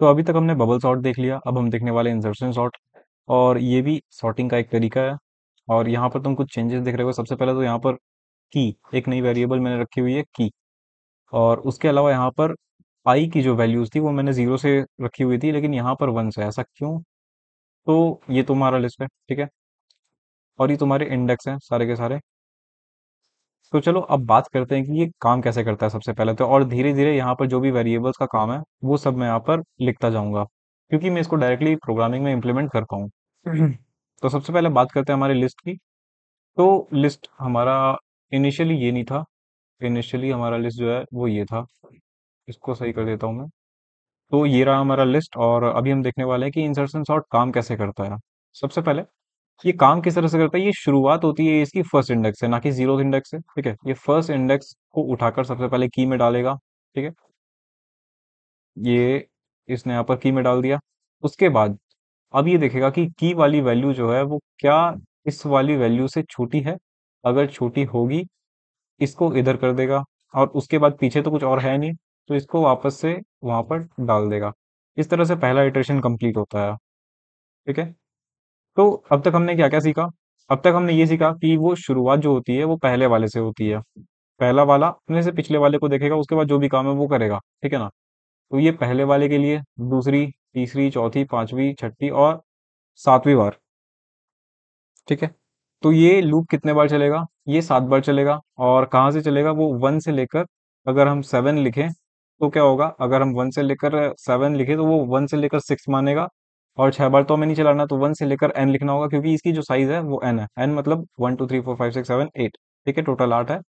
तो अभी तक हमने बबल सॉर्ट देख लिया अब हम देखने वाले इंसर्शन सॉर्ट और ये भी सॉर्टिंग का एक तरीका है और यहाँ पर तुम कुछ चेंजेस देख रहे हो सबसे पहले तो यहाँ पर की एक नई वेरिएबल मैंने रखी हुई है की और उसके अलावा यहाँ पर आई की जो वैल्यूज़ थी वो मैंने ज़ीरो से रखी हुई थी लेकिन यहाँ पर वन से ऐसा क्यों तो ये तुम्हारा लिस्ट है ठीक है और ये तुम्हारे इंडेक्स हैं सारे के सारे तो चलो अब बात करते हैं कि ये काम कैसे करता है सबसे पहले तो और धीरे धीरे यहाँ पर जो भी वेरिएबल्स का काम है वो सब मैं यहाँ पर लिखता जाऊंगा क्योंकि मैं इसको डायरेक्टली प्रोग्रामिंग में इम्प्लीमेंट कर पाऊँ हम्म। तो सबसे पहले बात करते हैं हमारे लिस्ट की तो लिस्ट हमारा इनिशियली ये नहीं था इनिशियली हमारा लिस्ट जो है वो ये था इसको सही कर देता हूँ मैं तो ये रहा हमारा लिस्ट और अभी हम देखने वाले हैं कि इंसर्शन सॉर्ट काम कैसे करता है सबसे पहले ये काम किस तरह से करता है ये शुरुआत होती है इसकी फर्स्ट इंडेक्स से ना कि जीरो इंडेक्स से ठीक है ये फर्स्ट इंडेक्स को उठाकर सबसे पहले की में डालेगा ठीक है ये इसने यहाँ पर की में डाल दिया उसके बाद अब ये देखेगा कि की वाली वैल्यू जो है वो क्या इस वाली वैल्यू से छोटी है अगर छोटी होगी इसको इधर कर देगा और उसके बाद पीछे तो कुछ और है नहीं तो इसको वापस से वहां पर डाल देगा इस तरह से पहला इटरेशन कंप्लीट होता है ठीक है तो अब तक हमने क्या क्या सीखा अब तक हमने ये सीखा कि वो शुरुआत जो होती है वो पहले वाले से होती है पहला वाला अपने से पिछले वाले को देखेगा उसके बाद जो भी काम है वो करेगा ठीक है ना तो ये पहले वाले के लिए दूसरी तीसरी चौथी पांचवी छठी और सातवीं बार ठीक है तो ये लूप कितने बार चलेगा ये सात बार चलेगा और कहाँ से चलेगा वो वन से लेकर अगर हम सेवन लिखें तो क्या होगा अगर हम वन से लेकर सेवन लिखें तो वो वन से लेकर सिक्स मानेगा और छह बार तो हमें नहीं चलाना तो वन से लेकर एन लिखना होगा क्योंकि इसकी जो साइज है वो एन है एन मतलब one two three four five six seven eight ठीक है टोटल आठ है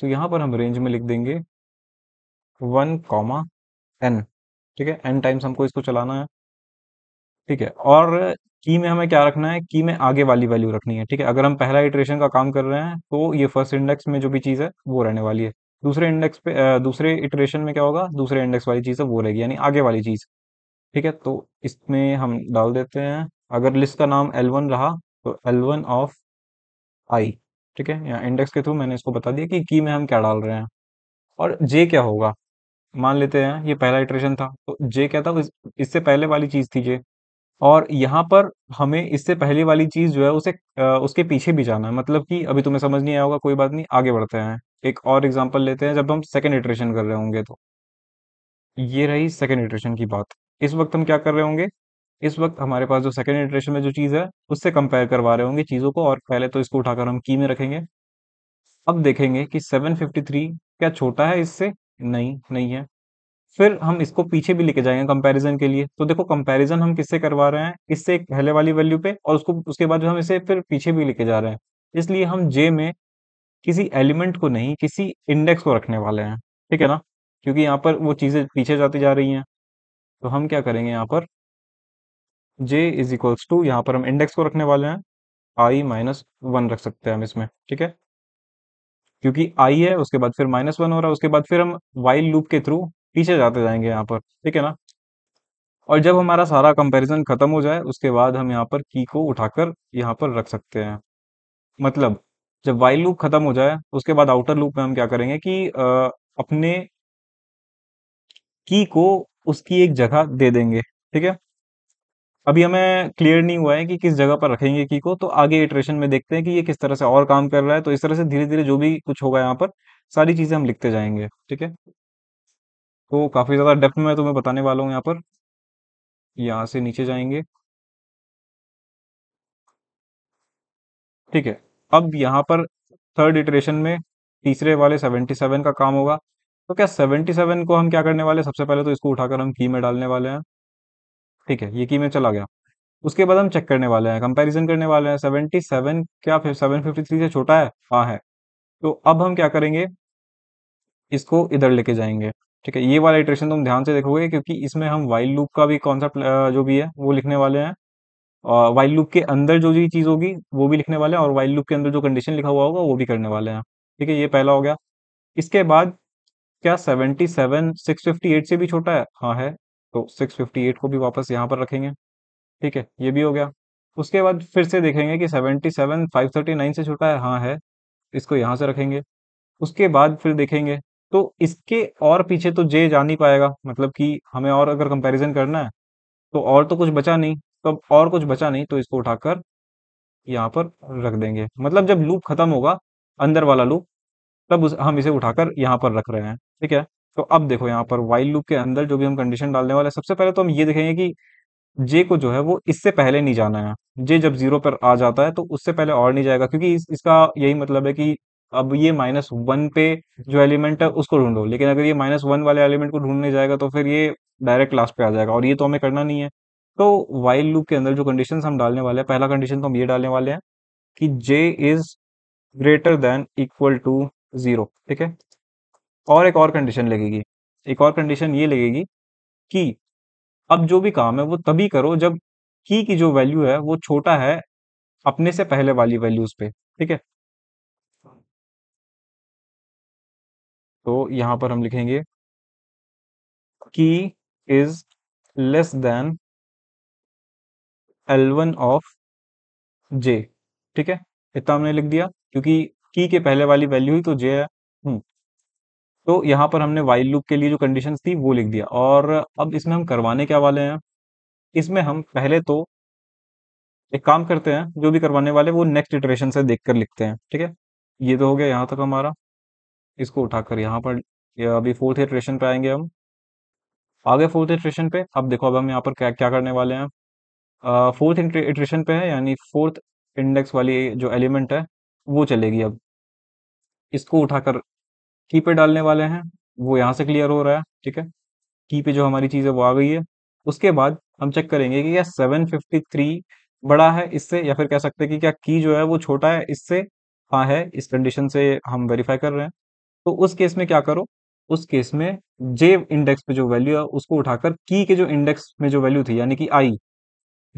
तो यहाँ पर हम रेंज में लिख देंगे वन कॉमा एन ठीक है एन टाइम्स हमको इसको चलाना है ठीक है और की में हमें क्या रखना है की में आगे वाली वैल्यू रखनी है ठीक है अगर हम पहला इटरेशन का काम कर रहे हैं तो ये फर्स्ट इंडेक्स में जो भी चीज़ है वो रहने वाली है दूसरे इंडेक्स पे दूसरे इटरेशन में क्या होगा दूसरे इंडेक्स वाली चीज़ है वो रहेगी यानी आगे वाली चीज़ ठीक है तो इसमें हम डाल देते हैं अगर लिस्ट का नाम L1 रहा तो L1 ऑफ आई ठीक है यहाँ इंडेक्स के थ्रू मैंने इसको बता दिया कि की में हम क्या डाल रहे हैं और जे क्या होगा मान लेते हैं ये पहला इटरेशन था तो जे क्या था इससे पहले वाली चीज़ थी जे और यहाँ पर हमें इससे पहले वाली चीज़ जो है उसे आ, उसके पीछे भी जाना है मतलब कि अभी तुम्हें समझ नहीं आया होगा कोई बात नहीं आगे बढ़ते हैं एक और एग्जाम्पल लेते हैं जब हम सेकेंड इटरेशन कर रहे होंगे तो ये रही सेकेंड इटरेशन की बात इस वक्त हम क्या कर रहे होंगे इस वक्त हमारे पास जो सेकेंड इटरेशन में जो चीज़ है उससे कंपेयर करवा रहे होंगे चीज़ों को और पहले तो इसको उठाकर हम की में रखेंगे अब देखेंगे कि 753 क्या छोटा है इससे नहीं नहीं है फिर हम इसको पीछे भी लेके जाएंगे कंपैरिजन के लिए तो देखो कंपैरिजन हम किससे करवा रहे हैं इससे एक पहले वाली वैल्यू पे और उसको उसके बाद जो हम इसे फिर पीछे भी लेके जा रहे हैं इसलिए हम जे में किसी एलिमेंट को नहीं किसी इंडेक्स को रखने वाले हैं ठीक है ना क्योंकि यहाँ पर वो चीज़ें पीछे जाती जा रही हैं तो हम क्या करेंगे यहाँ पर j इज इक्वल्स टू यहाँ पर हम इंडेक्स को रखने वाले हैं i माइनस वन रख सकते हैं हम इसमें ठीक है क्योंकि i है उसके बाद फिर माइनस वन हो रहा है उसके बाद फिर हम वाइल लूप के थ्रू पीछे जाते जाएंगे यहाँ पर ठीक है ना और जब हमारा सारा कंपैरिजन खत्म हो जाए उसके बाद हम यहाँ पर की को उठाकर यहाँ पर रख सकते हैं मतलब जब वाइल लूप खत्म हो जाए उसके बाद आउटर लूप में हम क्या करेंगे कि आ, अपने की को उसकी एक जगह दे देंगे ठीक है अभी हमें क्लियर नहीं हुआ है कि किस जगह पर रखेंगे की को तो आगे इटरेशन में देखते हैं कि ये किस तरह से और काम कर रहा है तो इस तरह से धीरे धीरे जो भी कुछ होगा यहाँ पर सारी चीज़ें हम लिखते जाएंगे ठीक है तो काफ़ी ज़्यादा डेप्थ में तुम्हें बताने वाला हूँ यहाँ पर यहाँ से नीचे जाएंगे ठीक है अब यहाँ पर थर्ड इटरेशन में तीसरे वाले 77 का काम होगा तो क्या 77 को हम क्या करने वाले सबसे पहले तो इसको उठाकर हम की में डालने वाले हैं ठीक है ये की में चला गया उसके बाद हम चेक करने वाले हैं कंपैरिजन करने वाले हैं 77 क्या फिर 753 से छोटा है हाँ है तो अब हम क्या करेंगे इसको इधर लेके जाएंगे ठीक है ये वाला इटरेशन तुम ध्यान से देखोगे क्योंकि इसमें हम वाइल्ड लूप का भी कॉन्सेप्ट जो भी है वो लिखने वाले हैं और वाइल्ड लूप के अंदर जो भी चीज़ होगी वो भी लिखने वाले हैं और वाइल्ड लूप के अंदर जो कंडीशन लिखा हुआ होगा वो भी करने वाले हैं ठीक है ये पहला हो गया इसके बाद क्या 77 658 से भी छोटा है हाँ है तो 658 को भी वापस यहाँ पर रखेंगे ठीक है ये भी हो गया उसके बाद फिर से देखेंगे कि 77 539 से छोटा है हाँ है इसको यहाँ से रखेंगे उसके बाद फिर देखेंगे तो इसके और पीछे तो जे जा नहीं पाएगा मतलब कि हमें और अगर कंपेरिजन करना है तो और तो कुछ बचा नहीं तो और कुछ बचा नहीं तो इसको उठाकर यहाँ पर रख देंगे मतलब जब लूप खत्म होगा अंदर वाला लूप तब मतलब उस हम इसे उठाकर यहाँ पर रख रहे हैं ठीक है तो अब देखो यहाँ पर वाइल लूप के अंदर जो भी हम कंडीशन डालने वाले हैं सबसे पहले तो हम ये देखेंगे कि जे को जो है वो इससे पहले नहीं जाना है जे जब जीरो पर आ जाता है तो उससे पहले और नहीं जाएगा क्योंकि इस, इसका यही मतलब है कि अब ये माइनस वन पे जो एलिमेंट है उसको ढूंढो लेकिन अगर ये माइनस वन वाले एलिमेंट को ढूंढने जाएगा तो फिर ये डायरेक्ट लास्ट पे आ जाएगा और ये तो हमें करना नहीं है तो वाइल लूप के अंदर जो कंडीशन हम डालने वाले हैं पहला कंडीशन तो हम ये डालने वाले हैं कि j is greater than equal to zero ठीक है और एक और कंडीशन लगेगी एक और कंडीशन ये लगेगी कि अब जो भी काम है वो तभी करो जब की की जो वैल्यू है वो छोटा है अपने से पहले वाली वैल्यूज पे ठीक है तो यहां पर हम लिखेंगे की is less than l one of j ठीक है इतना हमने लिख दिया क्योंकि की के पहले वाली वैल्यू ही तो जे है हम्म। तो यहाँ पर हमने वाइल लूप के लिए जो कंडीशन थी वो लिख दिया और अब इसमें हम करवाने क्या वाले हैं इसमें हम पहले तो एक काम करते हैं जो भी करवाने वाले वो नेक्स्ट इटरेशन से देख कर लिखते हैं ठीक है ये तो हो गया यहाँ तक हमारा इसको उठाकर यहाँ पर या अभी फोर्थ इटरेशन पे आएंगे हम आगे फोर्थ इटरेशन पे अब देखो अब हम यहाँ पर क्या क्या करने वाले हैं फोर्थ इटरेशन पे है यानी फोर्थ इंडेक्स वाली जो एलिमेंट है वो चलेगी अब इसको उठाकर की पे डालने वाले हैं वो यहाँ से क्लियर हो रहा है ठीक है की पे जो हमारी चीज़ है वो आ गई है उसके बाद हम चेक करेंगे कि क्या 753 बड़ा है इससे या फिर कह सकते हैं कि क्या की जो है वो छोटा है इससे हाँ है इस कंडीशन से हम वेरीफाई कर रहे हैं तो उस केस में क्या करो उस केस में जे इंडेक्स पे जो वैल्यू है उसको उठाकर की के जो इंडेक्स में जो वैल्यू थी यानी कि आई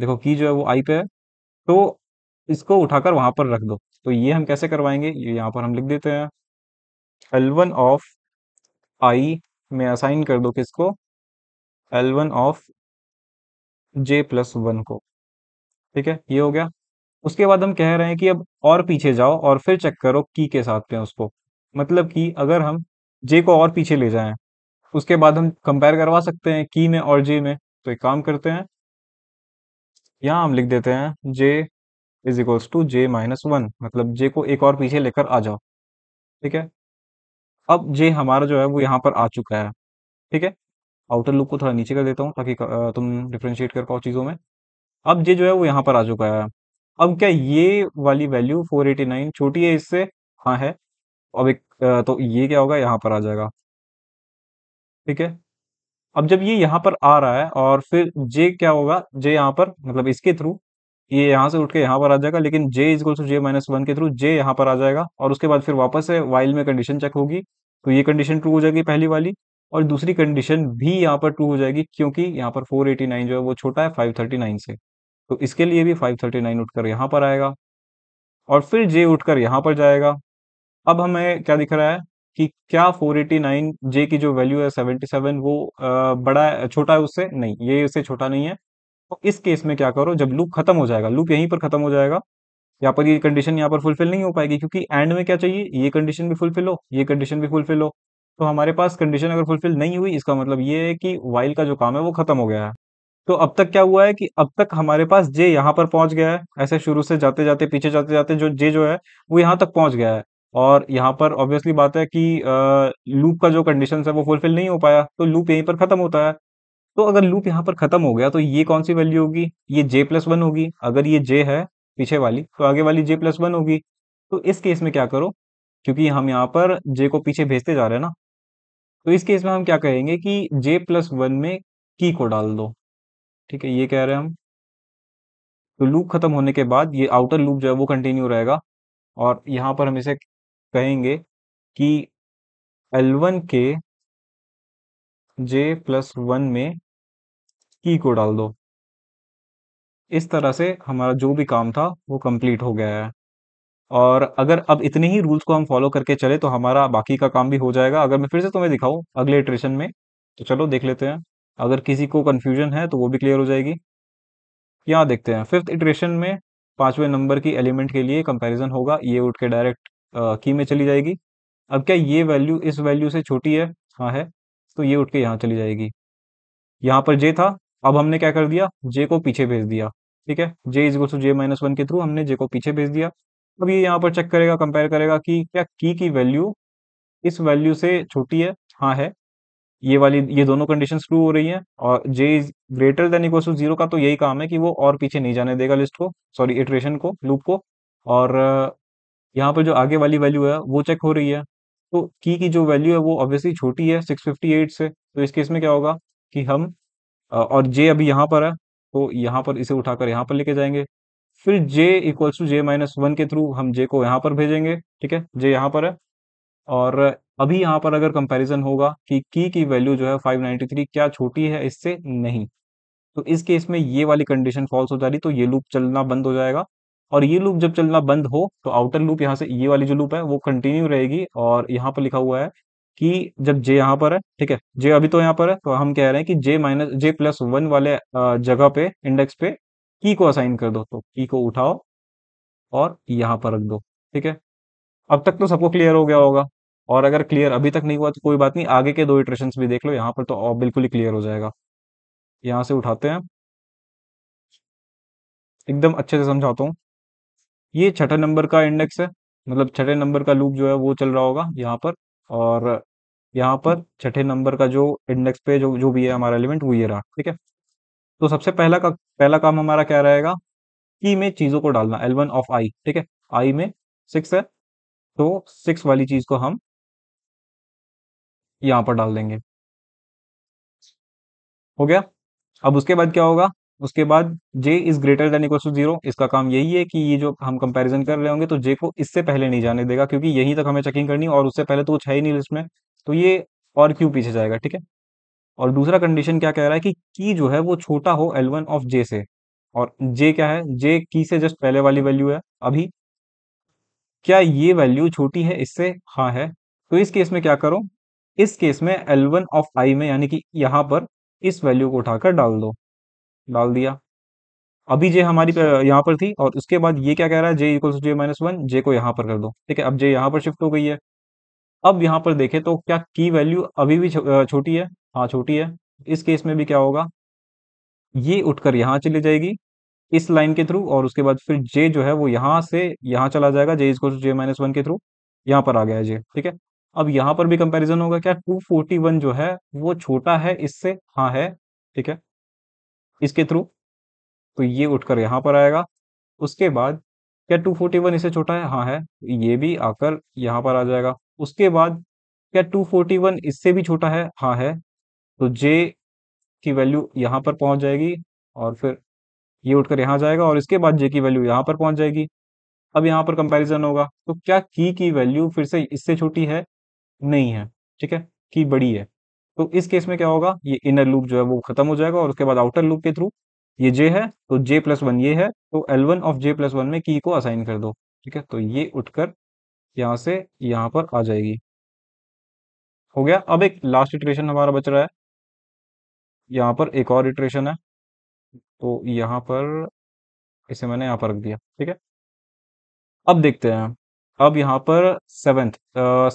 देखो की जो है वो आई पे है तो इसको उठाकर वहां पर रख दो तो ये हम कैसे करवाएंगे ये यहाँ पर हम लिख देते हैं एल वन ऑफ आई में असाइन कर दो किसको l one of j plus one को ठीक है ये हो गया उसके बाद हम कह रहे हैं कि अब और पीछे जाओ और फिर चेक करो की के साथ में उसको मतलब कि अगर हम जे को और पीछे ले जाएं उसके बाद हम कंपेयर करवा सकते हैं की में और जे में तो एक काम करते हैं यहाँ हम लिख देते हैं j is equals to j minus one मतलब जे को एक और पीछे लेकर आ जाओ ठीक है अब जे हमारा जो है वो यहाँ पर आ चुका है ठीक है आउटर लुक को थोड़ा नीचे कर देता हूँ ताकि तुम डिफ्रेंशिएट कर पाओ चीज़ों में अब जे जो है वो यहाँ पर आ चुका है अब क्या ये वाली वैल्यू 489 छोटी है इससे हाँ है अब एक तो ये क्या होगा यहाँ पर आ जाएगा ठीक है अब जब ये यहाँ पर आ रहा है और फिर जे क्या होगा जे यहाँ पर मतलब इसके थ्रू ये यहाँ से उठ के यहाँ पर आ जाएगा लेकिन j is equal to j minus one के थ्रू जे यहाँ पर आ जाएगा और उसके बाद फिर वापस से वाइल में कंडीशन चेक होगी तो ये कंडीशन ट्रू हो जाएगी पहली वाली और दूसरी कंडीशन भी यहाँ पर ट्रू हो जाएगी क्योंकि यहाँ पर 489 जो है वो छोटा है 539 से तो इसके लिए भी 539 उठकर यहाँ पर आएगा और फिर जे उठकर यहाँ पर जाएगा अब हमें क्या दिख रहा है कि क्या 489 जे की जो वैल्यू है 77 वो बड़ा छोटा है उससे नहीं ये उससे छोटा नहीं है तो इस केस में क्या करो जब लूप खत्म हो जाएगा लूप यहीं पर खत्म हो जाएगा यहाँ पर ये कंडीशन यहाँ पर फुलफिल नहीं हो पाएगी क्योंकि एंड में क्या चाहिए ये कंडीशन भी फुलफिल हो ये कंडीशन भी फुलफिल हो तो हमारे पास कंडीशन अगर फुलफिल नहीं हुई इसका मतलब ये है कि वाइल का जो काम है वो खत्म हो गया है तो अब तक क्या हुआ है कि अब तक हमारे पास जे यहाँ पर पहुंच गया है ऐसे शुरू से जाते जाते पीछे जाते जाते जो जे जो है वो यहाँ तक पहुंच गया है और यहाँ पर ऑब्वियसली बात है कि लूप का जो कंडीशन है वो फुलफिल नहीं हो पाया तो लूप यहीं पर खत्म होता है तो अगर लूप यहाँ पर खत्म हो गया तो ये कौन सी वैल्यू होगी ये जे प्लस वन होगी अगर ये जे है पीछे वाली तो आगे वाली जे प्लस वन होगी तो इस केस में क्या करो क्योंकि हम यहाँ पर जे को पीछे भेजते जा रहे हैं ना तो इस केस में हम क्या कहेंगे कि जे प्लस वन में की को डाल दो ठीक है ये कह रहे हैं हम तो लूप खत्म होने के बाद ये आउटर लूप जो है वो कंटिन्यू रहेगा और यहाँ पर हम इसे कहेंगे कि L1 के जे प्लस वन में की को डाल दो इस तरह से हमारा जो भी काम था वो कंप्लीट हो गया है और अगर अब इतने ही रूल्स को हम फॉलो करके चले तो हमारा बाकी का काम भी हो जाएगा अगर मैं फिर से तुम्हें दिखाऊं अगले इटरेशन में तो चलो देख लेते हैं अगर किसी को कन्फ्यूजन है तो वो भी क्लियर हो जाएगी यहाँ देखते हैं फिफ्थ इटरेशन में पांचवें नंबर की एलिमेंट के लिए कंपैरिजन होगा ये उठ के डायरेक्ट की में चली जाएगी अब क्या ये वैल्यू इस वैल्यू से छोटी है हाँ है तो ये उठ के यहाँ चली जाएगी यहाँ पर जे था अब हमने क्या कर दिया जे को पीछे भेज दिया ठीक है j is to j minus one के थ्रू हमने जे को पीछे भेज दिया अब ये यहाँ पर चेक करेगा कंपेयर करेगा कि क्या की की वैल्यू इस वैल्यू से छोटी है हाँ है ये वाली ये दोनों कंडीशन ट्रू हो रही हैं और j is greater than equal to zero का तो यही काम है कि वो और पीछे नहीं जाने देगा लिस्ट को सॉरी इटरेशन को लूप को और यहाँ पर जो आगे वाली वैल्यू है वो चेक हो रही है तो की की जो वैल्यू है वो ऑब्वियसली छोटी है एट से तो इस केस में क्या होगा कि हम और जे अभी यहाँ पर है, तो यहाँ पर इसे उठाकर यहाँ पर लेके जाएंगे फिर j equals to j minus one के थ्रू हम जे को यहाँ पर भेजेंगे, ठीक है? जे यहाँ पर है और अभी यहाँ पर अगर कंपैरिज़न होगा कि की की वैल्यू जो है 593 क्या छोटी है इससे? नहीं। तो इस केस में ये वाली कंडीशन फ़ॉल्स हो जा रही, तो ये लूप चलना बंद हो जाएगा और ये लूप जब चलना बंद हो, तो आउटर लूप यहाँ से ये वाली जो लूप है, वो कंटिन्यू रहेगी और यहाँ पर लिखा हुआ है कि जब जे यहाँ पर है ठीक है जे अभी तो यहाँ पर है तो हम कह रहे हैं कि j minus j plus one वाले जगह पे इंडेक्स पे की को असाइन कर दो तो की को उठाओ और यहाँ पर रख दो ठीक है अब तक तो सबको क्लियर हो गया होगा और अगर क्लियर अभी तक नहीं हुआ तो कोई बात नहीं आगे के दो इटरेशन भी देख लो यहाँ पर तो बिल्कुल ही क्लियर हो जाएगा यहाँ से उठाते हैं एकदम अच्छे से समझाता हूँ ये छठे नंबर का इंडेक्स है मतलब छठे नंबर का लूप जो है वो चल रहा होगा यहाँ पर और यहाँ पर छठे नंबर का जो इंडेक्स पे जो जो भी है हमारा एलिमेंट वो ये रहा ठीक है तो सबसे पहला का पहला काम हमारा क्या रहेगा की e में चीज़ों को डालना एल वन ऑफ आई ठीक है आई में सिक्स है तो सिक्स वाली चीज़ को हम यहाँ पर डाल देंगे हो गया अब उसके बाद क्या होगा उसके बाद j is greater than equal to zero इसका काम यही है कि ये जो हम कंपैरिजन कर रहे होंगे तो जे को इससे पहले नहीं जाने देगा क्योंकि यहीं तक हमें चेकिंग करनी और उससे पहले तो कुछ है ही नहीं लिस्ट में तो ये और क्यों पीछे जाएगा ठीक है और दूसरा कंडीशन क्या कह रहा है कि की जो है वो छोटा हो एल वन ऑफ जे से और जे क्या है जे की से जस्ट पहले वाली वैल्यू है अभी क्या ये वैल्यू छोटी है इससे हाँ है तो इस केस में क्या करो इस केस में एल वन ऑफ आई में यानी कि यहां पर इस वैल्यू को उठाकर डाल दो डाल दिया अभी जे हमारी यहाँ पर थी और उसके बाद ये क्या कह रहा है j equals j minus one j को यहाँ पर कर दो ठीक है अब जे यहाँ पर शिफ्ट हो गई है अब यहाँ पर देखें तो क्या की वैल्यू अभी भी छोटी है हाँ छोटी है इस केस में भी क्या होगा ये उठकर यहाँ चली जाएगी इस लाइन के थ्रू और उसके बाद फिर जे जो है वो यहाँ से यहाँ चला जाएगा j equals j minus one के थ्रू यहाँ पर आ गया है जे ठीक है अब यहाँ पर भी कंपेरिजन होगा क्या वन जो है वो छोटा है इससे हाँ है ठीक है इसके थ्रू तो ये उठकर यहाँ पर आएगा उसके बाद क्या 241 इसे छोटा है हाँ है ये भी आकर यहाँ पर आ जाएगा उसके बाद क्या 241 इससे भी छोटा है हाँ है तो जे की वैल्यू यहाँ पर पहुँच जाएगी और फिर ये उठकर यहाँ जाएगा और इसके बाद जे की वैल्यू यहाँ पर पहुँच जाएगी अब यहाँ पर कंपैरिजन होगा तो क्या की की वैल्यू फिर से इससे छोटी है नहीं है ठीक है की बड़ी है तो इस केस में क्या होगा ये इनर लूप जो है वो खत्म हो जाएगा और उसके बाद आउटर लूप के थ्रू ये जे है तो जे प्लस वन ये है तो l one of j plus one में की को असाइन कर दो ठीक है तो ये उठकर यहां से यहां पर आ जाएगी हो गया अब एक लास्ट इटरेशन हमारा बच रहा है यहां पर एक और इटरेशन है तो यहां पर इसे मैंने यहां पर रख दिया ठीक है अब देखते हैं अब यहां पर सेवेंथ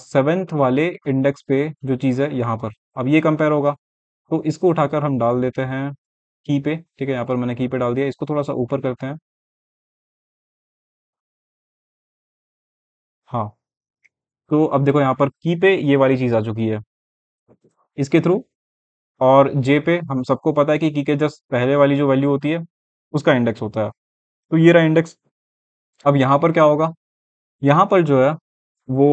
सेवेंथ वाले इंडेक्स पे जो चीज़ है यहां पर अब ये कंपेयर होगा तो इसको उठाकर हम डाल देते हैं की पे ठीक है यहाँ पर मैंने की पे डाल दिया इसको थोड़ा सा ऊपर करते हैं हाँ तो अब देखो यहाँ पर की पे ये वाली चीज़ आ चुकी है इसके थ्रू और जे पे हम सबको पता है कि की के जस्ट पहले वाली जो वैल्यू होती है उसका इंडेक्स होता है तो ये रहा इंडेक्स अब यहाँ पर क्या होगा यहाँ पर जो है वो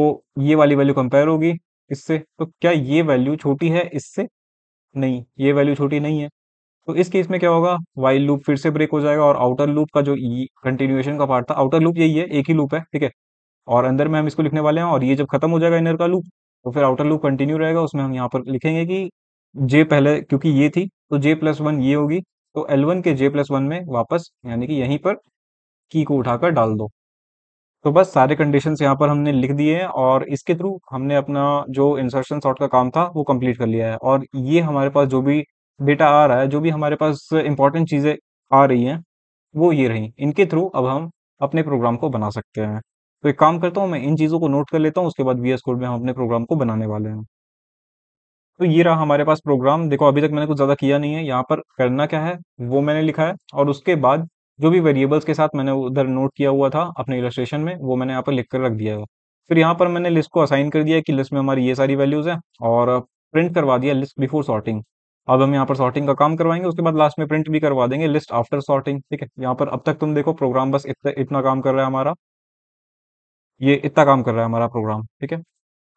ये वाली वैल्यू कंपेयर होगी इससे तो क्या ये वैल्यू छोटी है इससे नहीं ये वैल्यू छोटी नहीं है तो इस केस में क्या होगा वाइल लूप फिर से ब्रेक हो जाएगा और आउटर लूप का जो कंटिन्यूएशन e का पार्ट था आउटर लूप यही है एक ही लूप है ठीक है और अंदर में हम इसको लिखने वाले हैं और ये जब खत्म हो जाएगा इनर का लूप तो फिर आउटर लूप कंटिन्यू रहेगा उसमें हम यहाँ पर लिखेंगे कि जे पहले क्योंकि ये थी तो जे प्लस वन ये होगी तो एल वन के जे प्लस वन में वापस यानी कि यहीं पर की को उठाकर डाल दो तो बस सारे कंडीशन यहाँ पर हमने लिख दिए हैं और इसके थ्रू हमने अपना जो इंसर्शन सॉर्ट का काम था वो कंप्लीट कर लिया है और ये हमारे पास जो भी डेटा आ रहा है जो भी हमारे पास इंपॉर्टेंट चीज़ें आ रही हैं वो ये रही इनके थ्रू अब हम अपने प्रोग्राम को बना सकते हैं तो एक काम करता हूँ मैं इन चीज़ों को नोट कर लेता हूँ उसके बाद वी एस कोड में हम अपने प्रोग्राम को बनाने वाले हैं तो ये रहा हमारे पास प्रोग्राम देखो अभी तक मैंने कुछ ज़्यादा किया नहीं है यहाँ पर करना क्या है वो मैंने लिखा है और उसके बाद जो भी वेरिएबल्स के साथ मैंने उधर नोट किया हुआ था अपने इलस्ट्रेशन में वो मैंने यहाँ पर लिख कर रख दिया है फिर यहाँ पर मैंने लिस्ट को असाइन कर दिया कि लिस्ट में हमारी ये सारी वैल्यूज़ हैं और प्रिंट करवा दिया लिस्ट बिफोर सॉर्टिंग अब हम यहाँ पर सॉर्टिंग का काम करवाएंगे उसके बाद लास्ट में प्रिंट भी करवा देंगे लिस्ट आफ्टर सॉर्टिंग ठीक है यहाँ पर अब तक तुम देखो प्रोग्राम बस इतना इतना काम कर रहा है हमारा ये इतना काम कर रहा है हमारा प्रोग्राम ठीक है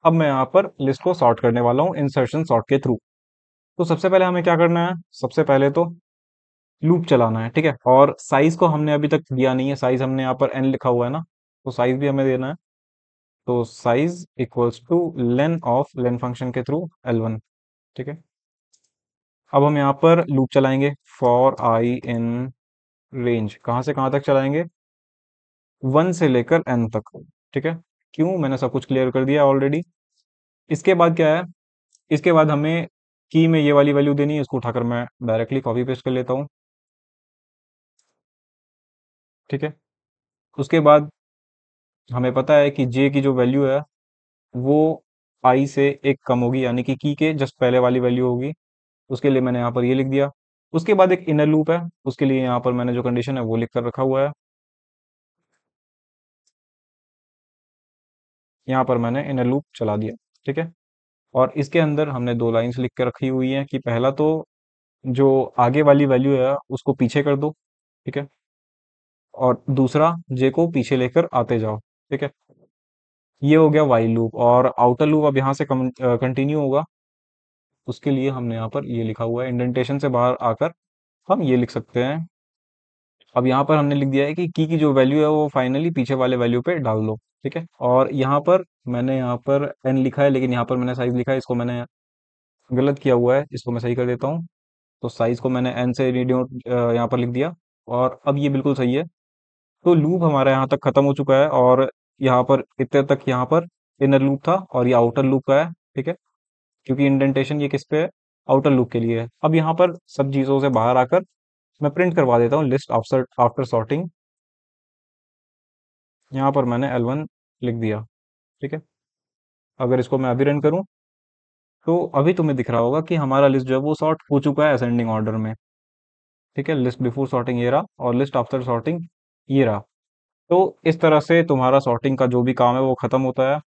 अब मैं यहाँ पर लिस्ट को सॉर्ट करने वाला हूँ इंसर्शन सॉर्ट के थ्रू तो सबसे पहले हमें क्या करना है सबसे पहले तो लूप चलाना है ठीक है और साइज को हमने अभी तक दिया नहीं है साइज हमने यहाँ पर एन लिखा हुआ है ना तो साइज भी हमें देना है तो size equals to len of len function के थ्रू एल वन ठीक है अब हम यहाँ पर लूप चलाएंगे फॉर आई इन रेंज कहाँ से कहाँ तक चलाएंगे वन से लेकर एन तक ठीक है क्यों मैंने सब कुछ क्लियर कर दिया ऑलरेडी इसके बाद क्या है इसके बाद हमें की में ये वाली वैल्यू देनी है इसको उठाकर मैं डायरेक्टली कॉपी पेस्ट कर लेता हूँ ठीक है उसके बाद हमें पता है कि जे की जो वैल्यू है वो आई से एक कम होगी यानी कि की के जस्ट पहले वाली वैल्यू होगी उसके लिए मैंने यहाँ पर ये लिख दिया उसके बाद एक इनर लूप है उसके लिए यहाँ पर मैंने जो कंडीशन है वो लिख कर रखा हुआ है यहाँ पर मैंने इनर लूप चला दिया ठीक है और इसके अंदर हमने दो लाइन्स लिख कर रखी हुई हैं कि पहला तो जो आगे वाली वैल्यू है उसको पीछे कर दो ठीक है और दूसरा जे को पीछे लेकर आते जाओ ठीक है ये हो गया वाइल लूप और आउटर लूप अब यहाँ से कंटिन्यू होगा उसके लिए हमने यहाँ पर ये लिखा हुआ है इंडेंटेशन से बाहर आकर हम ये लिख सकते हैं अब यहाँ पर हमने लिख दिया है कि की की जो वैल्यू है वो फाइनली पीछे वाले वैल्यू पे डाल दो ठीक है और यहाँ पर मैंने यहाँ पर एन लिखा है लेकिन यहाँ पर मैंने साइज लिखा है इसको मैंने गलत किया हुआ है इसको मैं सही कर देता हूँ तो साइज को मैंने एन से रिड्यूट यहाँ पर लिख दिया और अब ये बिल्कुल सही है तो लूप हमारा यहाँ तक खत्म हो चुका है और यहाँ पर इतने तक यहाँ पर इनर लूप था और ये आउटर लूप का है ठीक है क्योंकि इंडेंटेशन ये किस पे है आउटर लूप के लिए है अब यहाँ पर सब चीज़ों से बाहर आकर मैं प्रिंट करवा देता हूँ लिस्ट आफ्टर आफ्टर सॉर्टिंग यहाँ पर मैंने L1 लिख दिया ठीक है अगर इसको मैं अभी रन करूँ तो अभी तुम्हें दिख रहा होगा कि हमारा लिस्ट जो है वो सॉर्ट हो चुका है असेंडिंग ऑर्डर में ठीक है लिस्ट बिफोर सॉर्टिंग ये रहा और लिस्ट आफ्टर सॉर्टिंग ये रहा तो इस तरह से तुम्हारा सॉर्टिंग का जो भी काम है वो ख़त्म होता है